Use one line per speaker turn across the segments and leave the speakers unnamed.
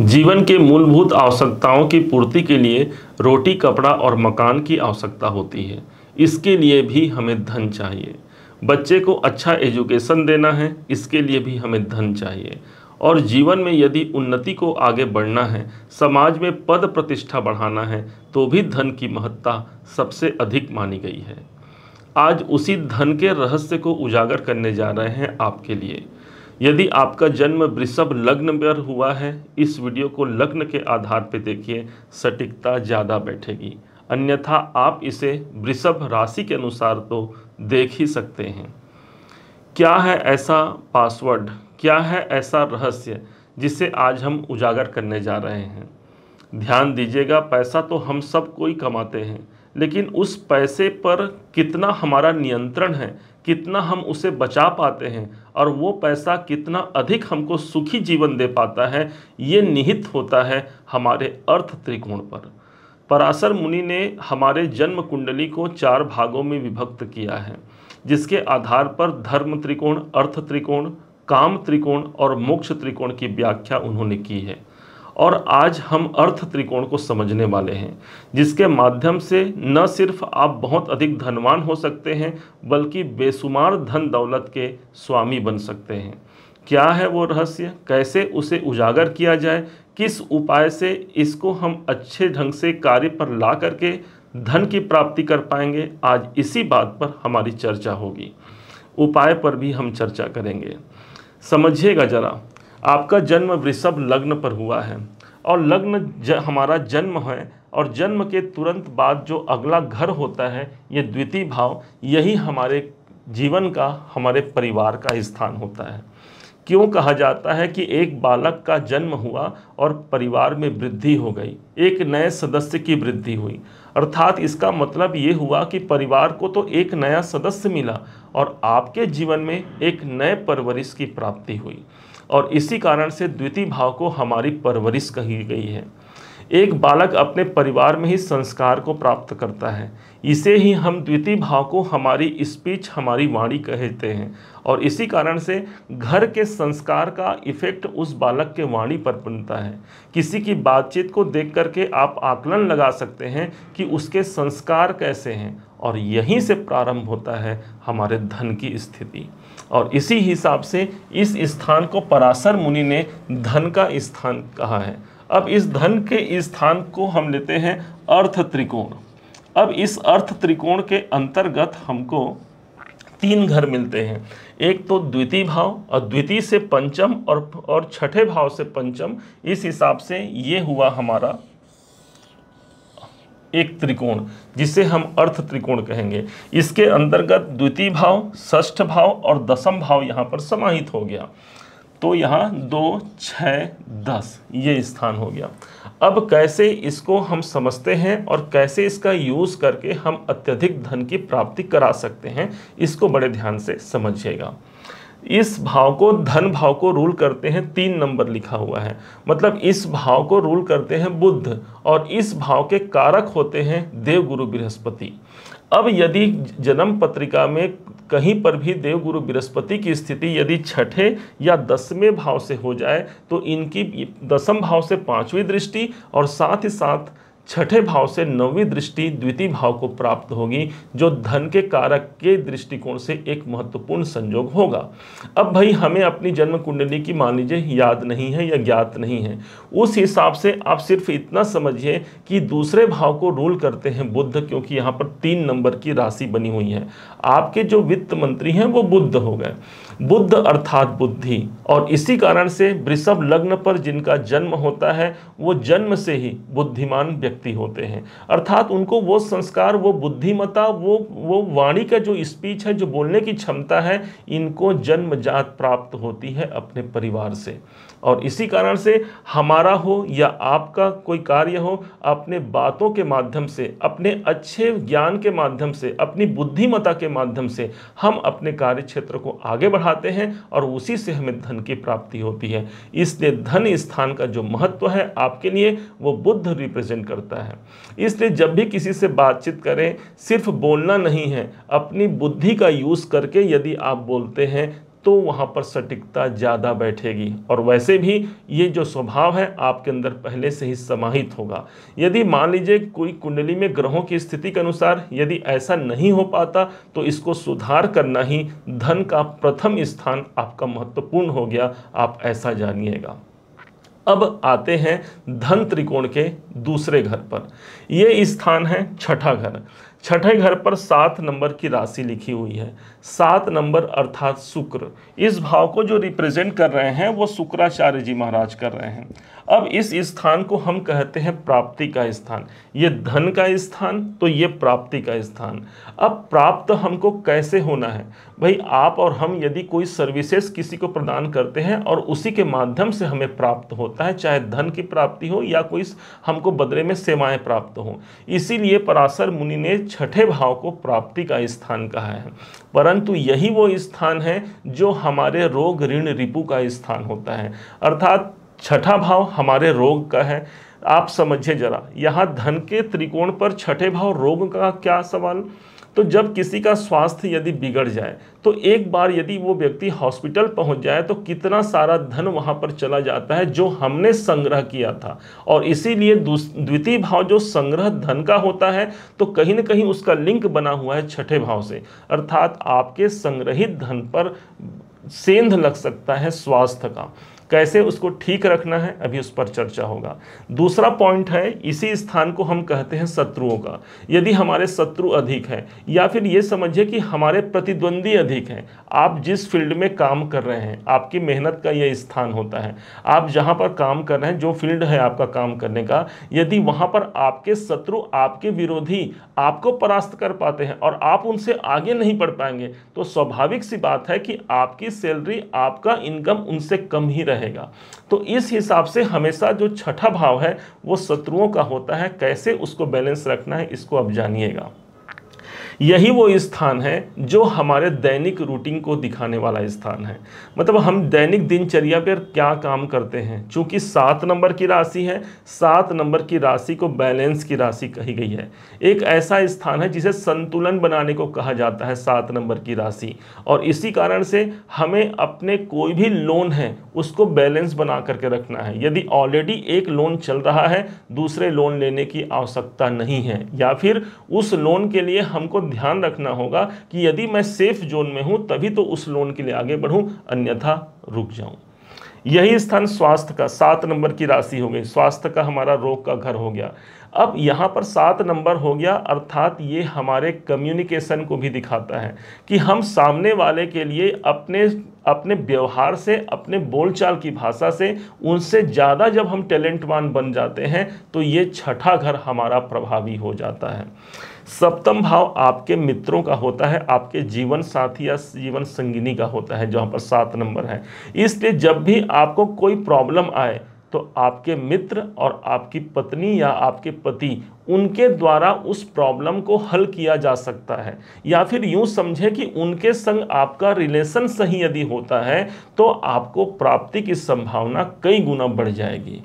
जीवन के मूलभूत आवश्यकताओं की पूर्ति के लिए रोटी कपड़ा और मकान की आवश्यकता होती है इसके लिए भी हमें धन चाहिए बच्चे को अच्छा एजुकेशन देना है इसके लिए भी हमें धन चाहिए और जीवन में यदि उन्नति को आगे बढ़ना है समाज में पद प्रतिष्ठा बढ़ाना है तो भी धन की महत्ता सबसे अधिक मानी गई है आज उसी धन के रहस्य को उजागर करने जा रहे हैं आपके लिए यदि आपका जन्म वृषभ लग्न पर हुआ है इस वीडियो को लग्न के आधार पर देखिए सटीकता ज़्यादा बैठेगी अन्यथा आप इसे वृषभ राशि के अनुसार तो देख ही सकते हैं क्या है ऐसा पासवर्ड क्या है ऐसा रहस्य जिसे आज हम उजागर करने जा रहे हैं ध्यान दीजिएगा पैसा तो हम सब कोई कमाते हैं लेकिन उस पैसे पर कितना हमारा नियंत्रण है कितना हम उसे बचा पाते हैं और वो पैसा कितना अधिक हमको सुखी जीवन दे पाता है ये निहित होता है हमारे अर्थ त्रिकोण पर पराशर मुनि ने हमारे जन्म कुंडली को चार भागों में विभक्त किया है जिसके आधार पर धर्म त्रिकोण अर्थ त्रिकोण काम त्रिकोण और मोक्ष त्रिकोण की व्याख्या उन्होंने की है और आज हम अर्थ त्रिकोण को समझने वाले हैं जिसके माध्यम से न सिर्फ आप बहुत अधिक धनवान हो सकते हैं बल्कि बेशुमार धन दौलत के स्वामी बन सकते हैं क्या है वो रहस्य कैसे उसे उजागर किया जाए किस उपाय से इसको हम अच्छे ढंग से कार्य पर ला करके धन की प्राप्ति कर पाएंगे आज इसी बात पर हमारी चर्चा होगी उपाय पर भी हम चर्चा करेंगे समझिएगा ज़रा आपका जन्म वृषभ लग्न पर हुआ है और लग्न ज, हमारा जन्म है और जन्म के तुरंत बाद जो अगला घर होता है ये द्वितीय भाव यही हमारे जीवन का हमारे परिवार का स्थान होता है क्यों कहा जाता है कि एक बालक का जन्म हुआ और परिवार में वृद्धि हो गई एक नए सदस्य की वृद्धि हुई अर्थात इसका मतलब ये हुआ कि परिवार को तो एक नया सदस्य मिला और आपके जीवन में एक नए परवरिश की प्राप्ति हुई और इसी कारण से द्वितीय भाव को हमारी परवरिश कही गई है एक बालक अपने परिवार में ही संस्कार को प्राप्त करता है इसे ही हम द्वितीय भाव को हमारी स्पीच हमारी वाणी कहते हैं और इसी कारण से घर के संस्कार का इफेक्ट उस बालक के वाणी पर बनता है किसी की बातचीत को देख करके आप आकलन लगा सकते हैं कि उसके संस्कार कैसे हैं और यहीं से प्रारंभ होता है हमारे धन की स्थिति और इसी हिसाब से इस स्थान को पराशर मुनि ने धन का स्थान कहा है अब इस धन के स्थान को हम लेते हैं अर्थ त्रिकोण अब इस अर्थ त्रिकोण के अंतर्गत हमको तीन घर मिलते हैं एक तो द्वितीय भाव और द्वितीय से पंचम और और छठे भाव से पंचम इस हिसाब से ये हुआ हमारा एक त्रिकोण जिसे हम अर्थ त्रिकोण कहेंगे इसके अंतर्गत द्वितीय भाव ष्ठ भाव और दसम भाव यहाँ पर समाहित हो गया तो यहाँ दो छ दस ये स्थान हो गया अब कैसे इसको हम समझते हैं और कैसे इसका यूज़ करके हम अत्यधिक धन की प्राप्ति करा सकते हैं इसको बड़े ध्यान से समझिएगा इस भाव को धन भाव को रूल करते हैं तीन नंबर लिखा हुआ है मतलब इस भाव को रूल करते हैं बुद्ध और इस भाव के कारक होते हैं देवगुरु बृहस्पति अब यदि जन्म पत्रिका में कहीं पर भी देवगुरु बृहस्पति की स्थिति यदि छठे या दसवें भाव से हो जाए तो इनकी दसम भाव से पांचवी दृष्टि और साथ ही साथ छठे भाव से नवी दृष्टि द्वितीय भाव को प्राप्त होगी जो धन के कारक के दृष्टिकोण से एक महत्वपूर्ण संयोग होगा अब भाई हमें अपनी जन्म कुंडली की मान लीजिए याद नहीं है या ज्ञात नहीं है उस हिसाब से आप सिर्फ इतना समझिए कि दूसरे भाव को रूल करते हैं बुद्ध क्योंकि यहाँ पर तीन नंबर की राशि बनी हुई है आपके जो वित्त मंत्री हैं वो बुद्ध हो गए बुद्ध अर्थात बुद्धि और इसी कारण से वृषभ लग्न पर जिनका जन्म होता है वो जन्म से ही बुद्धिमान व्यक्ति होते हैं अर्थात उनको वो संस्कार वो बुद्धिमता वो वो वाणी का जो स्पीच है जो बोलने की क्षमता है इनको जन्मजात प्राप्त होती है अपने परिवार से और इसी कारण से हमारा हो या आपका कोई कार्य हो अपने बातों के माध्यम से अपने अच्छे ज्ञान के माध्यम से अपनी बुद्धिमता के माध्यम से हम अपने कार्य क्षेत्र को आगे बढ़ा बढ़ाते हैं और उसी से हमें धन की प्राप्ति होती है इसलिए धन स्थान का जो महत्व है आपके लिए वो बुद्ध रिप्रेजेंट करता है इसलिए जब भी किसी से बातचीत करें सिर्फ बोलना नहीं है अपनी बुद्धि का यूज़ करके यदि आप बोलते हैं तो वहाँ पर सटीकता ज़्यादा बैठेगी और वैसे भी ये जो स्वभाव है आपके अंदर पहले से ही समाहित होगा यदि मान लीजिए कोई कुंडली में ग्रहों की स्थिति के अनुसार यदि ऐसा नहीं हो पाता तो इसको सुधार करना ही धन का प्रथम स्थान आपका महत्वपूर्ण हो गया आप ऐसा जानिएगा अब आते हैं धन त्रिकोण के दूसरे घर पर ये स्थान है छठा घर छठे घर पर सात नंबर की राशि लिखी हुई है सात नंबर अर्थात शुक्र इस भाव को जो रिप्रेजेंट कर रहे हैं वो शुक्राचार्य जी महाराज कर रहे हैं अब इस स्थान को हम कहते हैं प्राप्ति का स्थान ये धन का स्थान तो ये प्राप्ति का स्थान अब प्राप्त हमको कैसे होना है भाई आप और हम यदि कोई सर्विसेज किसी को प्रदान करते हैं और उसी के माध्यम से हमें प्राप्त होता है चाहे धन की प्राप्ति हो या कोई हमको बदले में सेवाएं प्राप्त हों इसीलिए पराशर मुनि ने छठे भाव को प्राप्ति का स्थान कहा है परंतु यही वो स्थान है जो हमारे रोग ऋण रिपु का स्थान होता है अर्थात छठा भाव हमारे रोग का है आप समझिए जरा यहाँ धन के त्रिकोण पर छठे भाव रोग का क्या सवाल तो जब किसी का स्वास्थ्य यदि बिगड़ जाए तो एक बार यदि वो व्यक्ति हॉस्पिटल पहुंच जाए तो कितना सारा धन वहां पर चला जाता है जो हमने संग्रह किया था और इसीलिए द्वितीय भाव जो संग्रह धन का होता है तो कहीं ना कहीं उसका लिंक बना हुआ है छठे भाव से अर्थात आपके संग्रहित धन पर सेंध लग सकता है स्वास्थ्य का कैसे उसको ठीक रखना है अभी उस पर चर्चा होगा दूसरा पॉइंट है इसी स्थान को हम कहते हैं शत्रुओं का यदि हमारे शत्रु अधिक हैं या फिर ये समझिए कि हमारे प्रतिद्वंदी अधिक हैं आप जिस फील्ड में काम कर रहे हैं आपकी मेहनत का यह स्थान होता है आप जहाँ पर काम कर रहे हैं जो फील्ड है आपका काम करने का यदि वहाँ पर आपके शत्रु आपके विरोधी आपको परास्त कर पाते हैं और आप उनसे आगे नहीं बढ़ पाएंगे तो स्वाभाविक सी बात है कि आपकी सैलरी आपका इनकम उनसे कम ही रहे रहेगा तो इस हिसाब से हमेशा जो छठा भाव है वो शत्रुओं का होता है कैसे उसको बैलेंस रखना है इसको आप जानिएगा यही वो स्थान है जो हमारे दैनिक रूटीन को दिखाने वाला स्थान है मतलब हम दैनिक दिनचर्या पर क्या काम करते हैं चूंकि सात नंबर की राशि है सात नंबर की राशि को बैलेंस की राशि कही गई है एक ऐसा स्थान है जिसे संतुलन बनाने को कहा जाता है सात नंबर की राशि और इसी कारण से हमें अपने कोई भी लोन है उसको बैलेंस बना करके रखना है यदि ऑलरेडी एक लोन चल रहा है दूसरे लोन लेने की आवश्यकता नहीं है या फिर उस लोन के लिए हमको ध्यान रखना होगा कि यदि मैं सेफ जोन में हूं तभी तो उस लोन के लिए आगे बढ़ूं अन्यथा रुक जाऊं यही स्थान स्वास्थ्य का सात नंबर की राशि हो गई स्वास्थ्य का हमारा रोग का घर हो गया अब यहाँ पर सात नंबर हो गया अर्थात ये हमारे कम्युनिकेशन को भी दिखाता है कि हम सामने वाले के लिए अपने अपने व्यवहार से अपने बोलचाल की भाषा से उनसे ज़्यादा जब हम टैलेंटवान बन जाते हैं तो ये छठा घर हमारा प्रभावी हो जाता है सप्तम भाव आपके मित्रों का होता है आपके जीवन साथी या जीवन संगिनी का होता है जहाँ पर सात नंबर है इसलिए जब भी आपको कोई प्रॉब्लम आए तो आपके मित्र और आपकी पत्नी या आपके पति उनके द्वारा उस प्रॉब्लम को हल किया जा सकता है या फिर यूँ समझें कि उनके संग आपका रिलेशन सही यदि होता है तो आपको प्राप्ति की संभावना कई गुना बढ़ जाएगी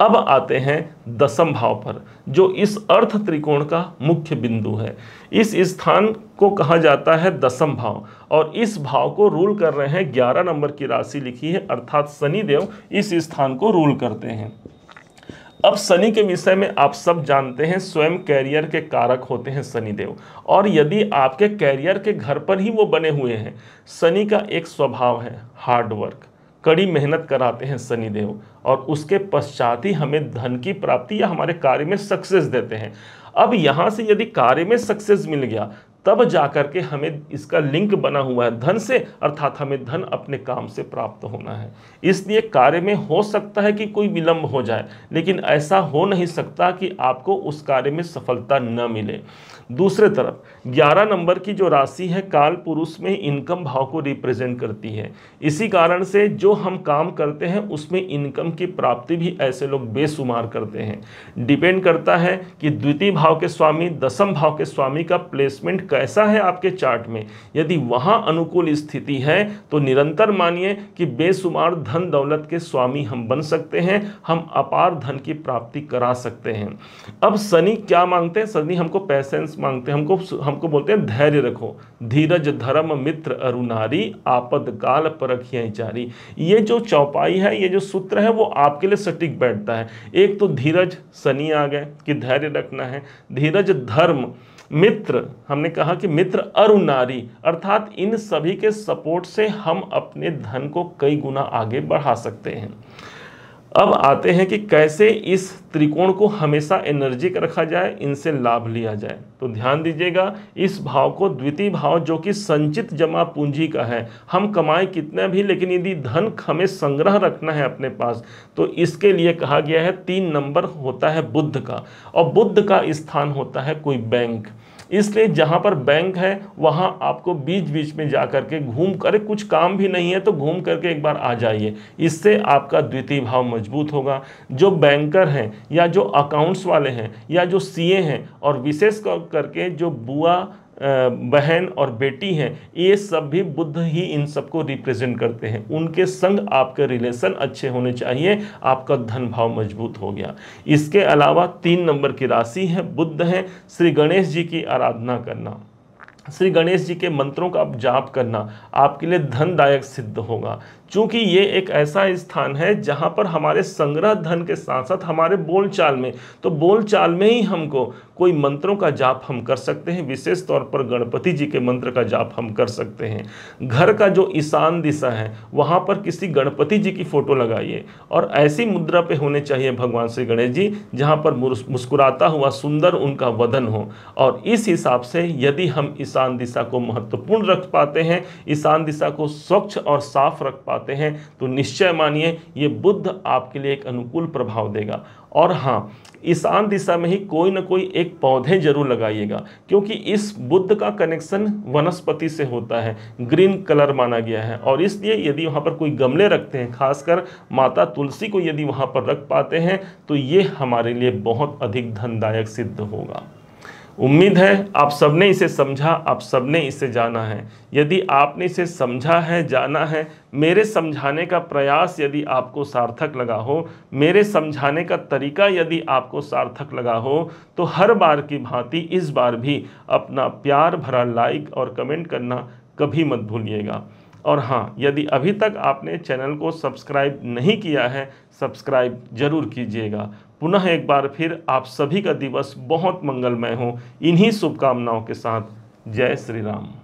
अब आते हैं दसम भाव पर जो इस अर्थ त्रिकोण का मुख्य बिंदु है इस स्थान को कहा जाता है दसम भाव और इस भाव को रूल कर रहे हैं ग्यारह नंबर की राशि लिखी है अर्थात शनिदेव इस स्थान को रूल करते हैं अब शनि के विषय में आप सब जानते हैं स्वयं कैरियर के कारक होते हैं शनिदेव और यदि आपके कैरियर के घर पर ही वो बने हुए हैं शनि का एक स्वभाव है हार्डवर्क कड़ी मेहनत कराते हैं शनिदेव और उसके पश्चात ही हमें धन की प्राप्ति या हमारे कार्य में सक्सेस देते हैं अब यहाँ से यदि कार्य में सक्सेस मिल गया तब जाकर के हमें इसका लिंक बना हुआ है धन से अर्थात हमें धन अपने काम से प्राप्त होना है इसलिए कार्य में हो सकता है कि कोई विलंब हो जाए लेकिन ऐसा हो नहीं सकता कि आपको उस कार्य में सफलता न मिले दूसरे तरफ 11 नंबर की जो राशि है काल पुरुष में इनकम भाव को रिप्रेजेंट करती है इसी कारण से जो हम काम करते हैं उसमें इनकम की प्राप्ति भी ऐसे लोग बेशुमार करते हैं डिपेंड करता है कि द्वितीय भाव के स्वामी दसम भाव के स्वामी का प्लेसमेंट कैसा है आपके चार्ट में यदि वहाँ अनुकूल स्थिति है तो निरंतर मानिए कि बेशुमार धन दौलत के स्वामी हम बन सकते हैं हम अपार धन की प्राप्ति करा सकते हैं अब शनि क्या मांगते हैं शनि हमको पैसेंस पेशेंस मांगते हैं हमको हमको बोलते हैं धैर्य रखो धीरज धर्म मित्र अरुणारी आपद काल परखियाँ चारी ये जो चौपाई है ये जो सूत्र है वो आपके लिए सटीक बैठता है एक तो धीरज सनी आ गए कि धैर्य रखना है धीरज धर्म मित्र हमने कहा कि मित्र अरुणारी अर्थात इन सभी के सपोर्ट से हम अपने धन को कई गुना आगे बढ़ा सकते हैं अब आते हैं कि कैसे इस त्रिकोण को हमेशा एनर्जिक रखा जाए इनसे लाभ लिया जाए तो ध्यान दीजिएगा इस भाव को द्वितीय भाव जो कि संचित जमा पूंजी का है हम कमाएं कितना भी लेकिन यदि धन हमें संग्रह रखना है अपने पास तो इसके लिए कहा गया है तीन नंबर होता है बुद्ध का और बुद्ध का स्थान होता है कोई बैंक इसलिए जहाँ पर बैंक है वहाँ आपको बीच बीच में जा करके घूम कर कुछ काम भी नहीं है तो घूम करके एक बार आ जाइए इससे आपका द्वितीय भाव मजबूत होगा जो बैंकर हैं या जो अकाउंट्स वाले हैं या जो सीए हैं और विशेष करके जो बुआ बहन और बेटी हैं ये सब भी बुद्ध ही इन सबको रिप्रेजेंट करते हैं उनके संग आपके रिलेशन अच्छे होने चाहिए आपका धन भाव मजबूत हो गया इसके अलावा तीन नंबर की राशि है बुद्ध हैं श्री गणेश जी की आराधना करना श्री गणेश जी के मंत्रों का आप जाप करना आपके लिए धनदायक सिद्ध होगा चूंकि ये एक ऐसा स्थान है जहाँ पर हमारे संग्रह धन के साथ साथ हमारे बोलचाल में तो बोलचाल में ही हमको कोई मंत्रों का जाप हम कर सकते हैं विशेष तौर पर गणपति जी के मंत्र का जाप हम कर सकते हैं घर का जो ईशान दिशा है वहाँ पर किसी गणपति जी की फ़ोटो लगाइए और ऐसी मुद्रा पे होने चाहिए भगवान श्री गणेश जी जहाँ पर मुस्कुराता हुआ सुंदर उनका वदन हो और इस हिसाब से यदि हम ईशान दिशा को महत्वपूर्ण रख पाते हैं ईशान दिशा को स्वच्छ और साफ रख पाते पाते हैं तो निश्चय मानिए ये बुद्ध आपके लिए एक अनुकूल प्रभाव देगा और हाँ ईशान दिशा में ही कोई ना कोई एक पौधे जरूर लगाइएगा क्योंकि इस बुद्ध का कनेक्शन वनस्पति से होता है ग्रीन कलर माना गया है और इसलिए यदि वहाँ पर कोई गमले रखते हैं खासकर माता तुलसी को यदि वहाँ पर रख पाते हैं तो ये हमारे लिए बहुत अधिक धनदायक सिद्ध होगा उम्मीद है आप सबने इसे समझा आप सबने इसे जाना है यदि आपने इसे समझा है जाना है मेरे समझाने का प्रयास यदि आपको सार्थक लगा हो मेरे समझाने का तरीका यदि आपको सार्थक लगा हो तो हर बार की भांति इस बार भी अपना प्यार भरा लाइक और कमेंट करना कभी मत भूलिएगा और हाँ यदि अभी तक आपने चैनल को सब्सक्राइब नहीं किया है सब्सक्राइब ज़रूर कीजिएगा पुनः एक बार फिर आप सभी का दिवस बहुत मंगलमय हो इन्हीं शुभकामनाओं के साथ जय श्री राम